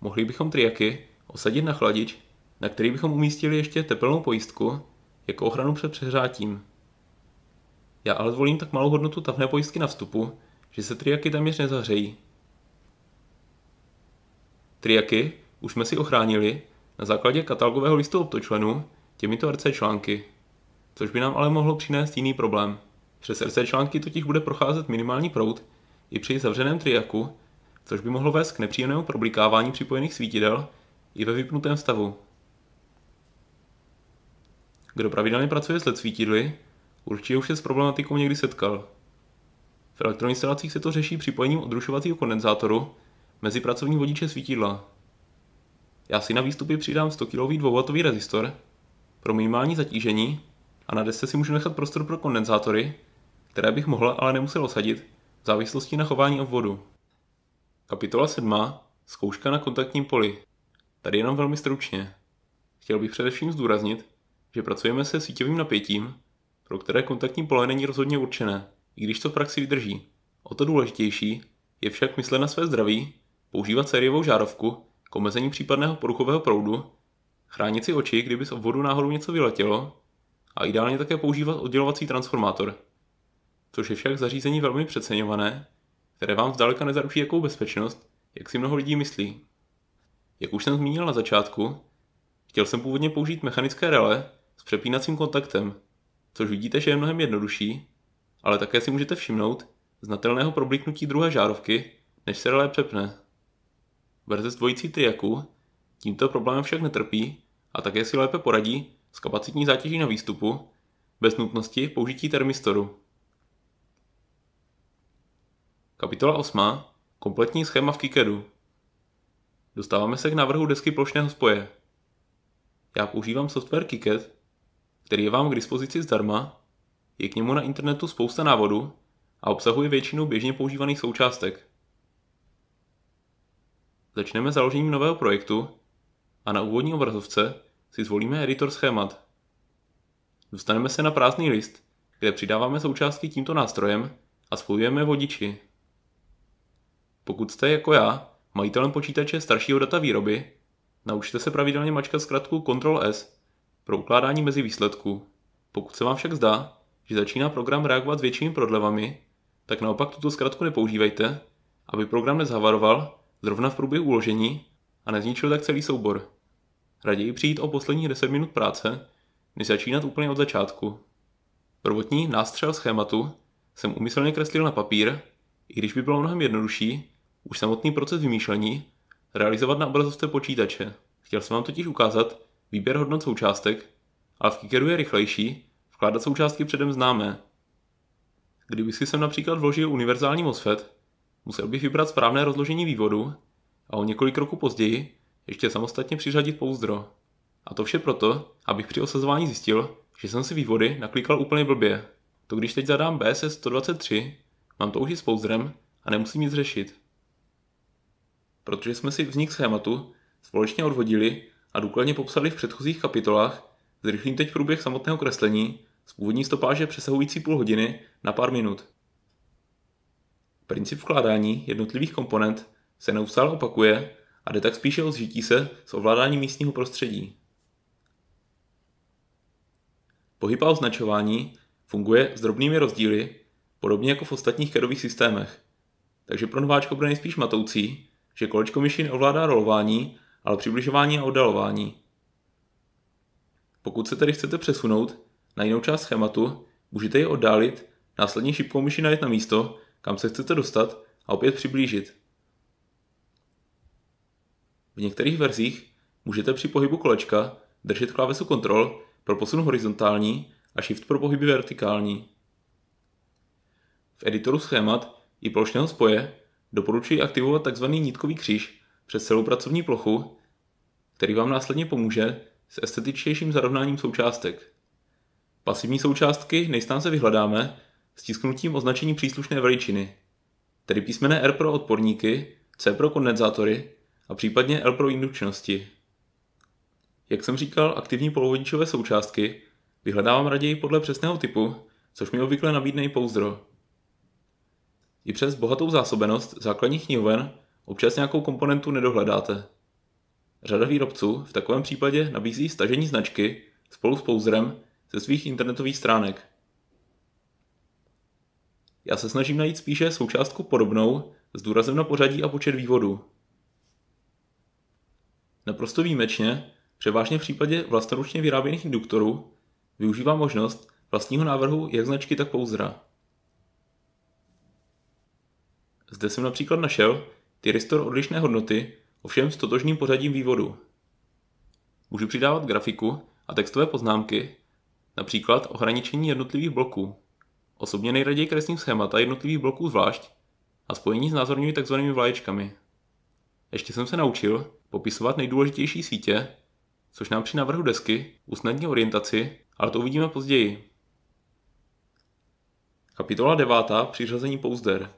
mohli bychom triaky osadit na chladič, na který bychom umístili ještě teplnou pojistku jako ochranu před přehřátím. Já ale zvolím tak malou hodnotu tahné pojistky na vstupu, že se triaky téměř nezahřejí. Triaky už jsme si ochránili na základě katalogového listu optočlenů těmito RC články, což by nám ale mohlo přinést jiný problém. Přes RC články totiž bude procházet minimální proud i při zavřeném triaku, což by mohlo vést k nepříjemnému problikávání připojených svítidel i ve vypnutém stavu. Kdo pravidelně pracuje s svítidly, určitě už se s problematikou někdy setkal. V elektroinstalacích se to řeší připojením odrušovacího kondenzátoru mezi pracovní vodiče svítidla. Já si na výstupy přidám 100 kW 2W rezistor pro minimální zatížení a na desce si můžu nechat prostor pro kondenzátory, které bych mohla, ale nemusel osadit, v závislosti na chování obvodu. Kapitola 7. Zkouška na kontaktním poli. Tady jenom velmi stručně. Chtěl bych především zdůraznit, že pracujeme se síťovým napětím, pro které kontaktní pole není rozhodně určené, i když to v praxi vydrží. O to důležitější je však myslet na své zdraví, používat sériovou žárovku k omezení případného poruchového proudu, chránit si oči, kdyby z obvodu náhodou něco vyletělo a ideálně také používat oddělovací transformátor, což je však zařízení velmi přeceňované, které vám zdaleka nezaručí jakou bezpečnost, jak si mnoho lidí myslí. Jak už jsem zmínil na začátku, chtěl jsem původně použít mechanické relé, s přepínacím kontaktem, což vidíte, že je mnohem jednodušší, ale také si můžete všimnout znatelného probliknutí druhé žárovky, než se relé přepne. Verze s dvojicí triaku tímto problémem však netrpí a také si lépe poradí s kapacitní zátěží na výstupu bez nutnosti použití termistoru. Kapitola 8. Kompletní schéma v Kikedu. Dostáváme se k návrhu desky plošného spoje. Já používám software Kiket, který je vám k dispozici zdarma, je k němu na internetu spousta návodů a obsahuje většinu běžně používaných součástek. Začneme založením nového projektu a na úvodní obrazovce si zvolíme editor schémat. Dostaneme se na prázdný list, kde přidáváme součástky tímto nástrojem a spojujeme vodiči. Pokud jste jako já majitelem počítače staršího data výroby, naučte se pravidelně mačkat zkratku Ctrl S pro ukládání mezi výsledků. Pokud se vám však zdá, že začíná program reagovat s většími prodlevami, tak naopak tuto zkratku nepoužívejte, aby program nezhavaroval zrovna v průběhu uložení a nezničil tak celý soubor. Raději přijít o posledních 10 minut práce, než začínat úplně od začátku. Prvotní nástřel schématu jsem umyslně kreslil na papír, i když by bylo mnohem jednodušší už samotný proces vymýšlení realizovat na obrazovce počítače. Chtěl jsem vám totiž ukázat, výběr hodnot součástek, ale v Kikeru je rychlejší vkládat součástky předem známé. Kdybych si sem například vložil univerzální MOSFET, musel bych vybrat správné rozložení vývodu a o několik roku později ještě samostatně přiřadit pouzdro. A to vše proto, abych při osazování zjistil, že jsem si vývody naklikal úplně blbě. To když teď zadám bs 123, mám to už i s pouzdrem a nemusím nic řešit. Protože jsme si vznik schématu společně odvodili, a důkladně popsali v předchozích kapitolách, zrychlím teď průběh samotného kreslení z původní stopáže přesahující půl hodiny na pár minut. Princip vkládání jednotlivých komponent se neustále opakuje a jde tak spíše o zžití se s ovládáním místního prostředí. Pohyb a označování funguje s drobnými rozdíly, podobně jako v ostatních kerových systémech. Takže pro nováčka bude nejspíš matoucí, že kolečko myši neovládá rolování, ale přibližování a oddalování. Pokud se tedy chcete přesunout na jinou část schématu, můžete ji oddálit, následně šipkou myši najet na místo, kam se chcete dostat a opět přiblížit. V některých verzích můžete při pohybu kolečka držet klávesu Ctrl pro posun horizontální a Shift pro pohyby vertikální. V editoru schémat i plošného spoje doporučuji aktivovat tzv. nítkový kříž přes celou pracovní plochu, který vám následně pomůže s estetičtějším zarovnáním součástek. Pasivní součástky nejsnáze vyhledáme stisknutím označení příslušné veličiny, tedy písmene R pro odporníky, C pro kondenzátory a případně L pro indukčnosti. Jak jsem říkal, aktivní polovodičové součástky vyhledávám raději podle přesného typu, což mi obvykle nabídne i pouzdro. I přes bohatou zásobenost základních knihoven občas nějakou komponentu nedohledáte. Řada výrobců v takovém případě nabízí stažení značky spolu s pouzerem ze svých internetových stránek. Já se snažím najít spíše součástku podobnou s důrazem na pořadí a počet vývodů. Naprosto výjimečně, převážně v případě vlastnoručně vyráběných induktorů, využívá možnost vlastního návrhu jak značky, tak pouzra. Zde jsem například našel, Tyristor odlišné hodnoty, ovšem s totožným pořadím vývodu. Můžu přidávat grafiku a textové poznámky, například ohraničení jednotlivých bloků. Osobně nejraději kreslím schémata jednotlivých bloků zvlášť a spojení s názorními tzv. vlaječkami. Ještě jsem se naučil popisovat nejdůležitější sítě, což nám při návrhu desky usnadní orientaci, ale to uvidíme později. Kapitola 9. Přiřazení pouzder.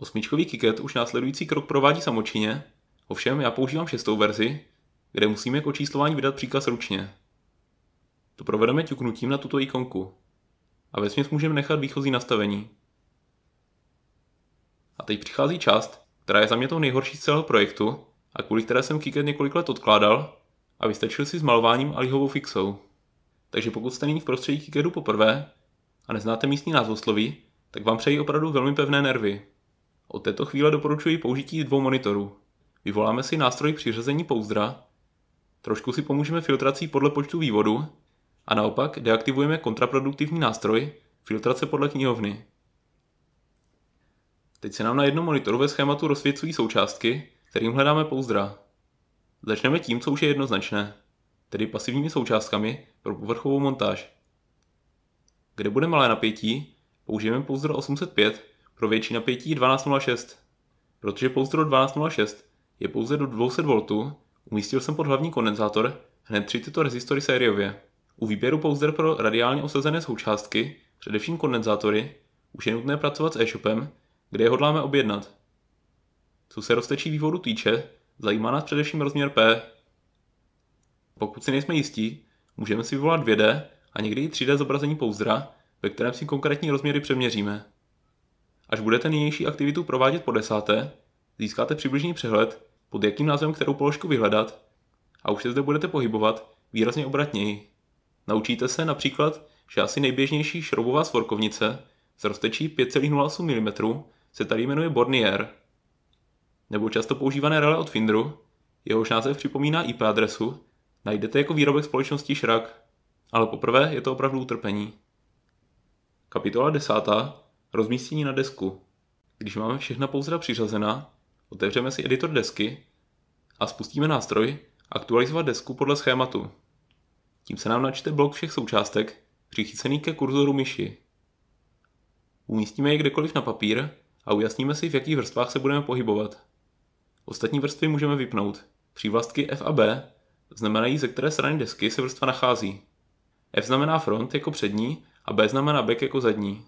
Osmičkový kiket už následující krok provádí samočině, ovšem já používám šestou verzi, kde musíme k očíslování vydat příkaz ručně. To provedeme ťuknutím na tuto ikonku a ve směs můžeme nechat výchozí nastavení. A teď přichází část, která je za mě to nejhorší z celého projektu a kvůli které jsem Kiket několik let odkládal a vystačil si s malováním a lihovou fixou. Takže pokud jste nyní v prostředí Kikedu poprvé a neznáte místní názvosloví, tak vám přeji opravdu velmi pevné nervy. Od této chvíle doporučuji použití dvou monitorů. Vyvoláme si nástroj přiřazení pouzdra, trošku si pomůžeme filtrací podle počtu vývodu a naopak deaktivujeme kontraproduktivní nástroj filtrace podle knihovny. Teď se nám na jednom monitoru ve schématu rozsvěcují součástky, kterým hledáme pouzdra. Začneme tím, co už je jednoznačné, tedy pasivními součástkami pro povrchovou montáž. Kde bude malé napětí, použijeme pouzdro 805 pro větší napětí 1206. Protože pouzdro 1206 je pouze do 200 V, umístil jsem pod hlavní kondenzátor hned tři tyto rezistory sériově. U výběru pouzder pro radiálně osazené součástky, především kondenzátory, už je nutné pracovat s e-shopem, kde je hodláme objednat. Co se roztečí vývodu týče, zajímá nás především rozměr P. Pokud si nejsme jistí, můžeme si vyvolat 2D a někdy i 3D zobrazení pouzdra, ve kterém si konkrétní rozměry přeměříme. Až budete nynější aktivitu provádět po desáté, získáte přibližný přehled, pod jakým názvem kterou položku vyhledat a už se zde budete pohybovat výrazně obratněji. Naučíte se například, že asi nejběžnější šroubová svorkovnice s roztečí 5,08 mm se tady jmenuje Bornier. Nebo často používané relé od Findru, jehož název připomíná IP adresu, najdete jako výrobek společnosti Šrak, ale poprvé je to opravdu utrpení. Kapitola 10. Rozmístění na desku. Když máme všechna pouzdra přiřazena, otevřeme si editor desky a spustíme nástroj Aktualizovat desku podle schématu. Tím se nám načte blok všech součástek, přichycený ke kurzoru myši. Umístíme je kdekoliv na papír a ujasníme si, v jakých vrstvách se budeme pohybovat. Ostatní vrstvy můžeme vypnout. Přívlastky F a B znamenají, ze které strany desky se vrstva nachází. F znamená front jako přední a B znamená back jako zadní.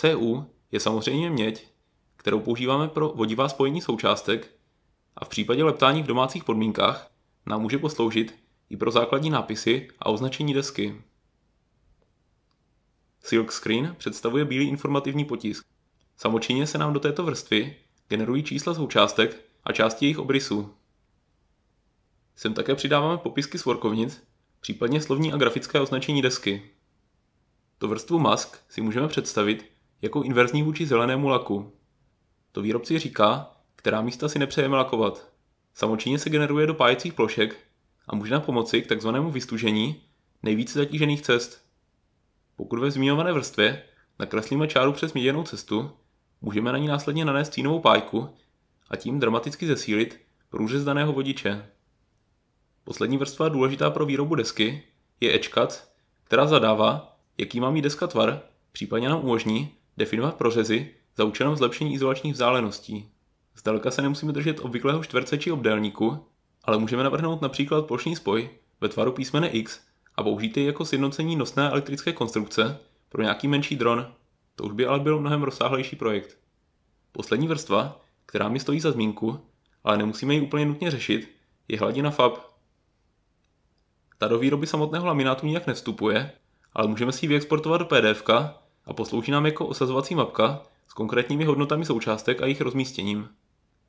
Cu je samozřejmě měď, kterou používáme pro vodivá spojení součástek a v případě leptání v domácích podmínkách nám může posloužit i pro základní nápisy a označení desky. Silk Screen představuje bílý informativní potisk. Samočinně se nám do této vrstvy generují čísla součástek a části jejich obrysů. Sem také přidáváme popisky svorkovnic, případně slovní a grafické označení desky. Tu vrstvu mask si můžeme představit jako inverzní vůči zelenému laku. To výrobci říká, která místa si nepřejeme lakovat. Samočinně se generuje do pájecích plošek a může nám pomoci k tzv. vystužení nejvíce zatížených cest. Pokud ve zmíněné vrstvě nakreslíme čáru přes měděnou cestu, můžeme na ní následně nanést cínovou pájku a tím dramaticky zesílit průřez daného vodiče. Poslední vrstva důležitá pro výrobu desky je ečkat, která zadává, jaký má mít deska tvar, případně nám umožní Definovat prořezy za účelem zlepšení izolačních vzdáleností. Zdaleka se nemusíme držet obvyklého čtverce či obdélníku, ale můžeme navrhnout například plošný spoj ve tvaru písmene X a použít jej jako sjednocení nosné elektrické konstrukce pro nějaký menší dron. To už by ale byl mnohem rozsáhlejší projekt. Poslední vrstva, která mi stojí za zmínku, ale nemusíme ji úplně nutně řešit, je hladina FAB. Ta do výroby samotného laminátu nijak nevstupuje, ale můžeme si ji vyexportovat do PDF a poslouží nám jako osazovací mapka s konkrétními hodnotami součástek a jejich rozmístěním.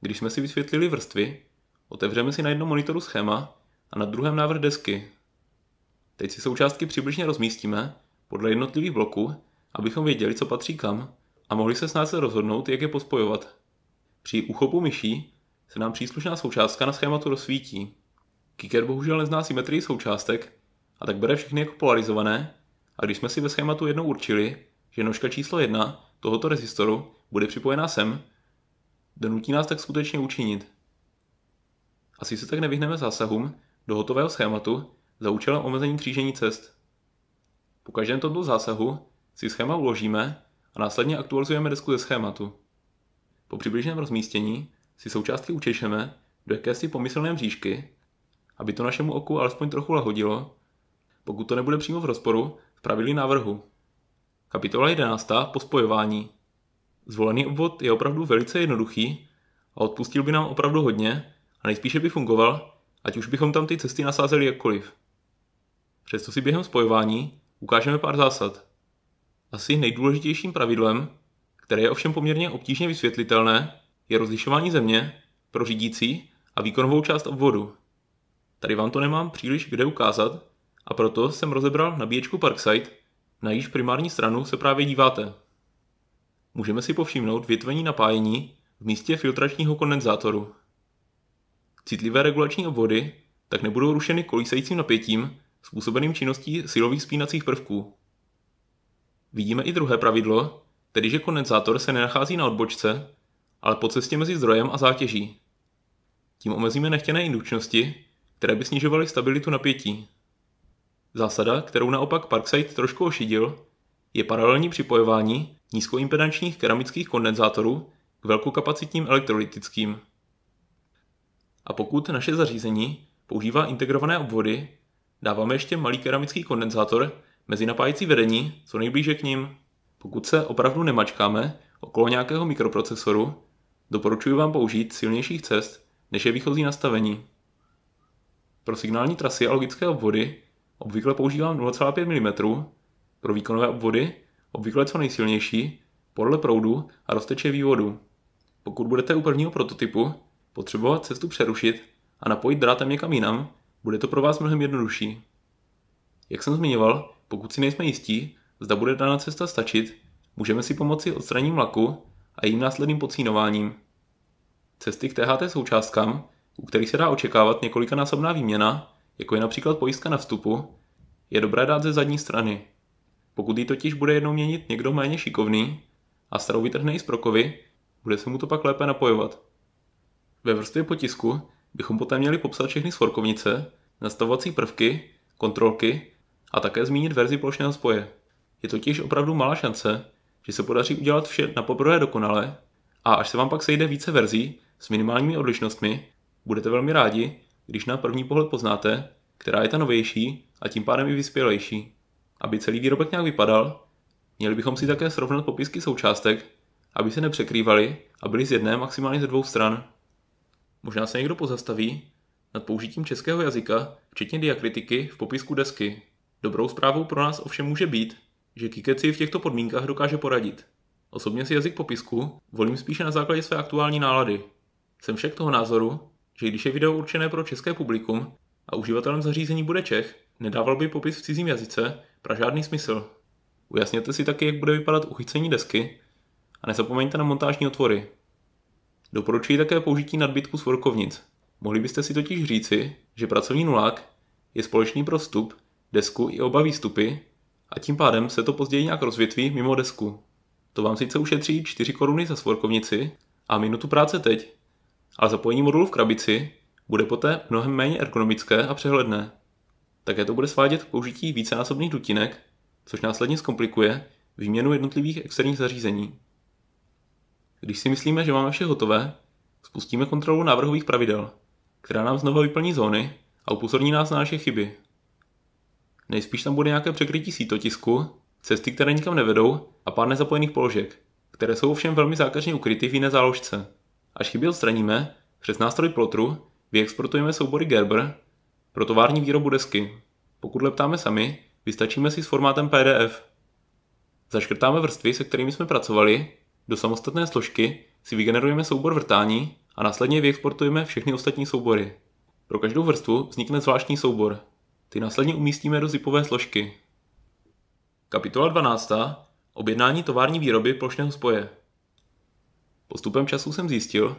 Když jsme si vysvětlili vrstvy, otevřeme si na jednom monitoru schéma a na druhém návrh desky. Teď si součástky přibližně rozmístíme podle jednotlivých bloků, abychom věděli, co patří kam a mohli se snáze rozhodnout, jak je pospojovat. Při uchopu myší se nám příslušná součástka na schématu rozsvítí. Kicker bohužel nezná symetrii součástek a tak bere všechny jako polarizované a když jsme si ve schématu jednou určili, že nožka číslo 1 tohoto rezistoru bude připojená sem, donutí nás tak skutečně učinit. Asi se tak nevyhneme zásahům do hotového schématu za účelem omezení křížení cest. Po každém tomto zásahu si schéma uložíme a následně aktualizujeme desku ze schématu. Po přibližném rozmístění si součástky učešeme do jakési pomyslné mřížky, aby to našemu oku alespoň trochu lahodilo, pokud to nebude přímo v rozporu s pravidly návrhu. Kapitola 11. Po spojování. Zvolený obvod je opravdu velice jednoduchý a odpustil by nám opravdu hodně a nejspíše by fungoval, ať už bychom tam ty cesty nasázeli jakkoliv. Přesto si během spojování ukážeme pár zásad. Asi nejdůležitějším pravidlem, které je ovšem poměrně obtížně vysvětlitelné, je rozlišování země pro řídící a výkonovou část obvodu. Tady vám to nemám příliš kde ukázat a proto jsem rozebral nabíječku Parkside na již primární stranu se právě díváte. Můžeme si povšimnout větvení napájení v místě filtračního kondenzátoru. Citlivé regulační obvody tak nebudou rušeny kolísajícím napětím způsobeným činností silových spínacích prvků. Vidíme i druhé pravidlo, tedy že kondenzátor se nenachází na odbočce, ale po cestě mezi zdrojem a zátěží. Tím omezíme nechtěné indukčnosti, které by snižovaly stabilitu napětí. Zásada, kterou naopak Parkside trošku ošidil, je paralelní připojování nízkoimpedančních keramických kondenzátorů k velkokapacitním elektrolytickým. A pokud naše zařízení používá integrované obvody, dáváme ještě malý keramický kondenzátor mezi napájecí vedení co nejblíže k ním. Pokud se opravdu nemačkáme okolo nějakého mikroprocesoru, doporučuji vám použít silnějších cest, než je výchozí nastavení. Pro signální trasy a logické obvody Obvykle používám 0,5 mm pro výkonové obvody, obvykle co nejsilnější, podle proudu a rozteče vývodu. Pokud budete u prvního prototypu potřebovat cestu přerušit a napojit drátem někam jinam, bude to pro vás mnohem jednodušší. Jak jsem zmiňoval, pokud si nejsme jistí, zda bude daná cesta stačit, můžeme si pomoci odstraním laku a jím následným pocínováním. Cesty k THT součástkám, u kterých se dá očekávat několikanásobná výměna, jako je například pojistka na vstupu, je dobré dát ze zadní strany. Pokud ji totiž bude jednou měnit někdo méně šikovný a starou vytrhne i z prokovy, bude se mu to pak lépe napojovat. Ve vrstvě potisku bychom poté měli popsat všechny svorkovnice, nastavovací prvky, kontrolky a také zmínit verzi plošného spoje. Je totiž opravdu malá šance, že se podaří udělat vše na poprvé dokonale a až se vám pak sejde více verzí s minimálními odlišnostmi, budete velmi rádi, když na první pohled poznáte, která je ta novější a tím pádem i vyspělejší. Aby celý výrobek nějak vypadal, měli bychom si také srovnat popisky součástek, aby se nepřekrývaly a byly z jedné maximálně ze dvou stran. Možná se někdo pozastaví nad použitím českého jazyka, včetně diakritiky v popisku desky. Dobrou zprávou pro nás ovšem může být, že Kikec si v těchto podmínkách dokáže poradit. Osobně si jazyk popisku volím spíše na základě své aktuální nálady. Jsem však toho názoru, že když je video určené pro české publikum a uživatelem zařízení bude Čech, nedával by popis v cizím jazyce pro žádný smysl. Ujasněte si taky, jak bude vypadat uchycení desky a nezapomeňte na montážní otvory. Doporučuji také použití nadbytku workovnic. Mohli byste si totiž říci, že pracovní nulák je společný pro vstup, desku i oba výstupy a tím pádem se to později nějak rozvětví mimo desku. To vám sice ušetří 4 koruny za svorkovnici a minutu práce teď, a zapojení modulu v krabici bude poté mnohem méně ergonomické a přehledné. Také to bude svádět k použití vícenásobných dutinek, což následně zkomplikuje výměnu jednotlivých externích zařízení. Když si myslíme, že máme vše hotové, spustíme kontrolu návrhových pravidel, která nám znovu vyplní zóny a upozorní nás na naše chyby. Nejspíš tam bude nějaké překrytí sítotisku, cesty, které nikam nevedou a pár nezapojených položek, které jsou ovšem velmi zákažně ukryty v jiné záložce. Až chyby odstraníme, přes nástroj plotru vyexportujeme soubory Gerber pro tovární výrobu desky. Pokud leptáme sami, vystačíme si s formátem PDF. Zaškrtáme vrstvy, se kterými jsme pracovali, do samostatné složky si vygenerujeme soubor vrtání a následně vyexportujeme všechny ostatní soubory. Pro každou vrstvu vznikne zvláštní soubor. Ty následně umístíme do zipové složky. Kapitola 12. Objednání tovární výroby plošného spoje. Postupem času jsem zjistil,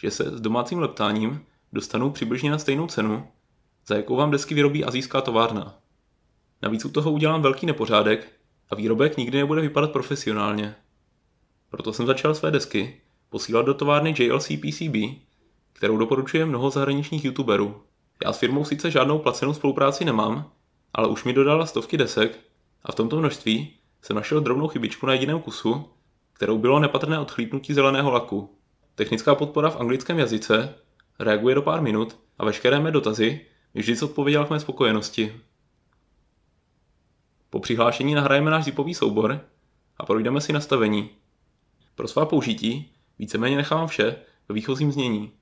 že se s domácím leptáním dostanou přibližně na stejnou cenu, za jakou vám desky vyrobí azijská továrna. Navíc u toho udělám velký nepořádek a výrobek nikdy nebude vypadat profesionálně. Proto jsem začal své desky posílat do továrny PCB, kterou doporučuje mnoho zahraničních youtuberů. Já s firmou sice žádnou placenou spolupráci nemám, ale už mi dodala stovky desek a v tomto množství jsem našel drobnou chybičku na jediném kusu, kterou bylo nepatrné odchlípnutí zeleného laku. Technická podpora v anglickém jazyce reaguje do pár minut a veškeré mé dotazy vždy odpověděla k mé spokojenosti. Po přihlášení nahrajeme náš zipový soubor a projdeme si nastavení. Pro svá použití víceméně nechávám vše ve výchozím znění.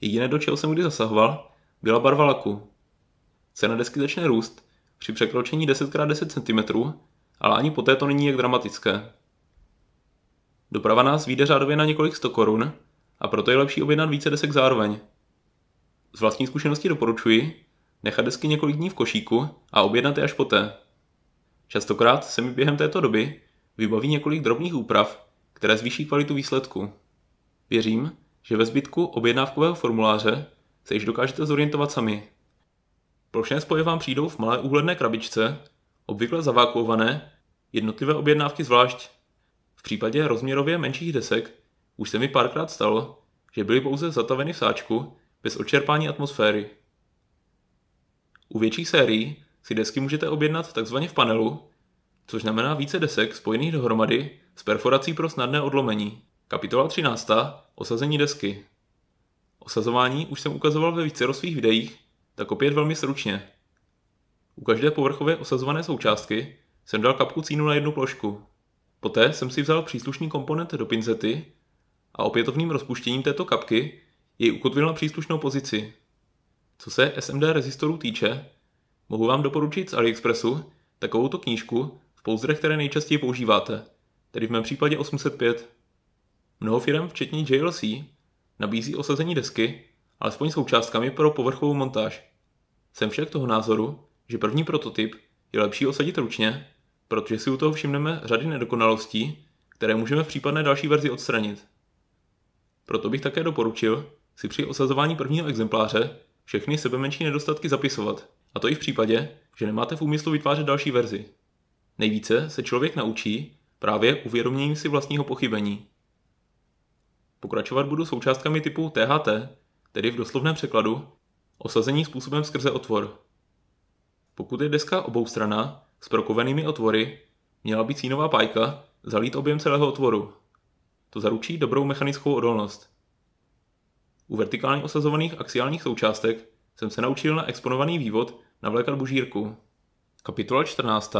Jediné, do čeho jsem kdy zasahoval, byla barva laku. Cena desky začne růst při překročení 10x10 cm ale ani poté to není jak dramatické. Doprava nás vyjde řádově na několik sto korun a proto je lepší objednat více desek zároveň. Z vlastní zkušenosti doporučuji nechat desky několik dní v košíku a objednat je až poté. Častokrát se mi během této doby vybaví několik drobných úprav, které zvýší kvalitu výsledku. Věřím, že ve zbytku objednávkového formuláře se již dokážete zorientovat sami. Plošné spoje vám přijdou v malé úhledné krabičce, obvykle zavákuované, jednotlivé objednávky zvlášť. V případě rozměrově menších desek už se mi párkrát stalo, že byly pouze zataveny v sáčku bez odčerpání atmosféry. U větších sérií si desky můžete objednat takzvaně v panelu, což znamená více desek spojených dohromady s perforací pro snadné odlomení. Kapitola 13. Osazení desky. Osazování už jsem ukazoval ve více svých videích, tak opět velmi sručně. U každé povrchově osazované součástky jsem dal kapku cínu na jednu plošku. Poté jsem si vzal příslušný komponent do pinzety a opětovným rozpuštěním této kapky jej ukotvil na příslušnou pozici. Co se SMD rezistorů týče, mohu vám doporučit z AliExpressu takovouto knížku v pouzdrech, které nejčastěji používáte, tedy v mém případě 805. Mnoho firm, včetně JLC, nabízí osazení desky, alespoň součástkami pro povrchovou montáž. Jsem však toho názoru, že první prototyp je lepší osadit ručně, protože si u toho všimneme řady nedokonalostí, které můžeme v případné další verzi odstranit. Proto bych také doporučil si při osazování prvního exempláře všechny sebemenší nedostatky zapisovat, a to i v případě, že nemáte v úmyslu vytvářet další verzi. Nejvíce se člověk naučí právě uvědoměním si vlastního pochybení. Pokračovat budu součástkami typu THT, tedy v doslovném překladu osazení způsobem skrze otvor. Pokud je deska oboustrana s prokovenými otvory, měla by cínová pájka zalít objem celého otvoru. To zaručí dobrou mechanickou odolnost. U vertikálně osazovaných axiálních součástek jsem se naučil na exponovaný vývod navlékat bužírku. Kapitola 14.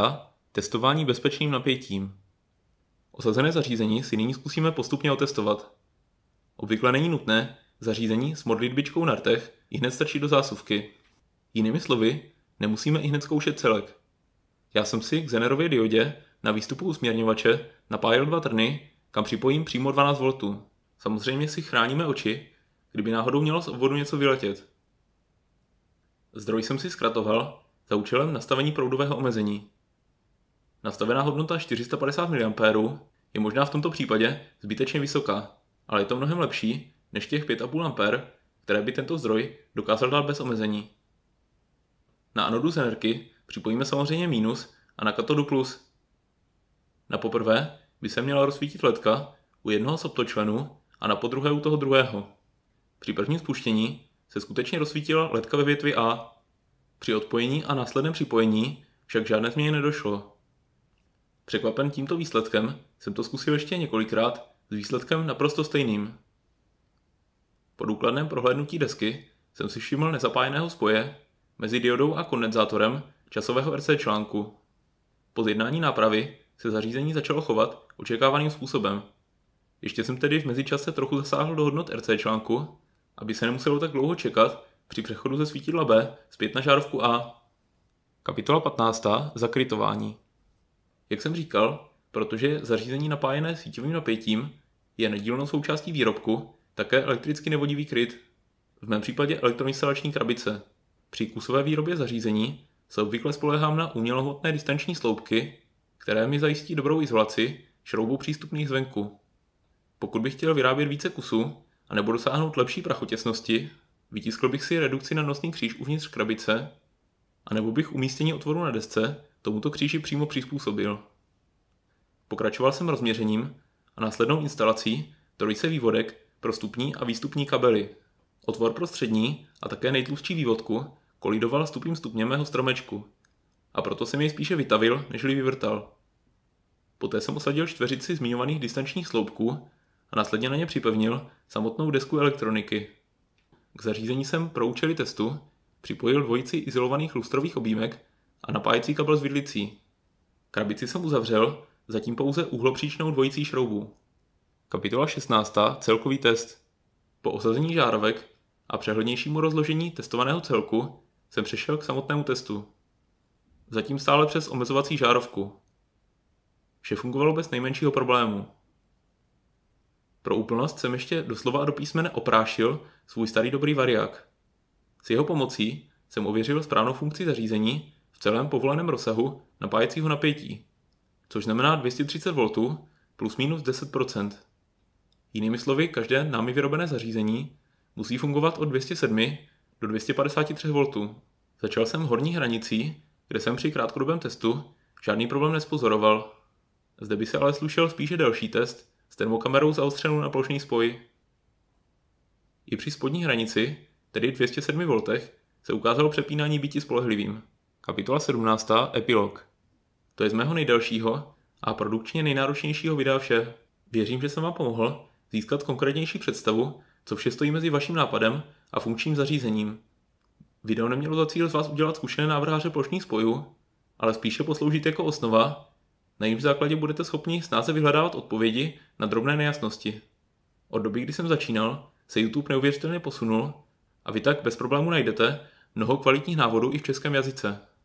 Testování bezpečným napětím. Osazené zařízení si nyní zkusíme postupně otestovat. Obvykle není nutné zařízení s modlitbičkou na rtech i hned stačí do zásuvky. Jinými slovy, Nemusíme i hned zkoušet celek. Já jsem si k Zenerově diodě na výstupu usměrňovače napájel dva trny, kam připojím přímo 12 V. Samozřejmě si chráníme oči, kdyby náhodou mělo z obvodu něco vyletět. Zdroj jsem si zkratoval za účelem nastavení proudového omezení. Nastavená hodnota 450 mA je možná v tomto případě zbytečně vysoká, ale je to mnohem lepší než těch 5,5 A, které by tento zdroj dokázal dát bez omezení. Na anodu z enerky připojíme samozřejmě minus a na katodu plus. Na poprvé by se měla rozsvítit ledka u jednoho z obtočlenů a na podruhé u toho druhého. Při prvním spuštění se skutečně rozsvítila ledka ve větvi A. Při odpojení a následném připojení však žádné změně nedošlo. Překvapen tímto výsledkem jsem to zkusil ještě několikrát s výsledkem naprosto stejným. Po důkladném prohlédnutí desky jsem si všiml nezapájeného spoje mezi diodou a kondenzátorem časového RC článku. Po zjednání nápravy se zařízení začalo chovat očekávaným způsobem. Ještě jsem tedy v mezičase trochu zasáhl do hodnot RC článku, aby se nemuselo tak dlouho čekat při přechodu ze svítidla B zpět na žárovku A. Kapitola 15. Zakrytování. Jak jsem říkal, protože zařízení napájené síťovým napětím je nedílnou součástí výrobku, také elektricky nevodivý kryt, v mém případě elektroinstalační krabice. Při kusové výrobě zařízení se obvykle spolehám na umělohmotné distanční sloupky, které mi zajistí dobrou izolaci šroubů přístupných zvenku. Pokud bych chtěl vyrábět více kusů a nebo dosáhnout lepší prachotěsnosti, vytiskl bych si redukci na nosný kříž uvnitř krabice, a nebo bych umístění otvoru na desce tomuto kříži přímo přizpůsobil. Pokračoval jsem rozměřením a následnou instalací trojice vývodek pro stupní a výstupní kabely. Otvor pro střední a také nejtlustší vývodku kolidoval s tupým stupněm mého stromečku a proto jsem jej spíše vytavil, než li vyvrtal. Poté jsem osadil čtveřici zmiňovaných distančních sloupků a následně na ně připevnil samotnou desku elektroniky. K zařízení jsem pro účely testu připojil dvojici izolovaných lustrových objímek a napájecí kabel s vidlicí. Krabici jsem uzavřel, zatím pouze uhlopříčnou dvojicí šroubů. Kapitola 16. Celkový test. Po osazení žárovek a přehlednějšímu rozložení testovaného celku jsem přešel k samotnému testu. Zatím stále přes omezovací žárovku. Vše fungovalo bez nejmenšího problému. Pro úplnost jsem ještě doslova a do písmene oprášil svůj starý dobrý variák. S jeho pomocí jsem ověřil správnou funkci zařízení v celém povoleném rozsahu napájecího napětí, což znamená 230 V plus minus 10%. Jinými slovy, každé námi vyrobené zařízení musí fungovat od 207 do 253 V. Začal jsem horní hranicí, kde jsem při krátkodobém testu žádný problém nespozoroval. Zde by se ale slušel spíše delší test s termokamerou zaostřenou na plošný spoj. I při spodní hranici, tedy 207 V, se ukázalo přepínání býti spolehlivým. Kapitola 17. Epilog. To je z mého nejdelšího a produkčně nejnáročnějšího videa vše. Věřím, že jsem vám pomohl získat konkrétnější představu co vše stojí mezi vaším nápadem a funkčním zařízením. Video nemělo za cíl z vás udělat zkušené návrháře plošných spojů, ale spíše posloužit jako osnova, na jejím základě budete schopni snáze vyhledávat odpovědi na drobné nejasnosti. Od doby, kdy jsem začínal, se YouTube neuvěřitelně posunul a vy tak bez problému najdete mnoho kvalitních návodů i v českém jazyce.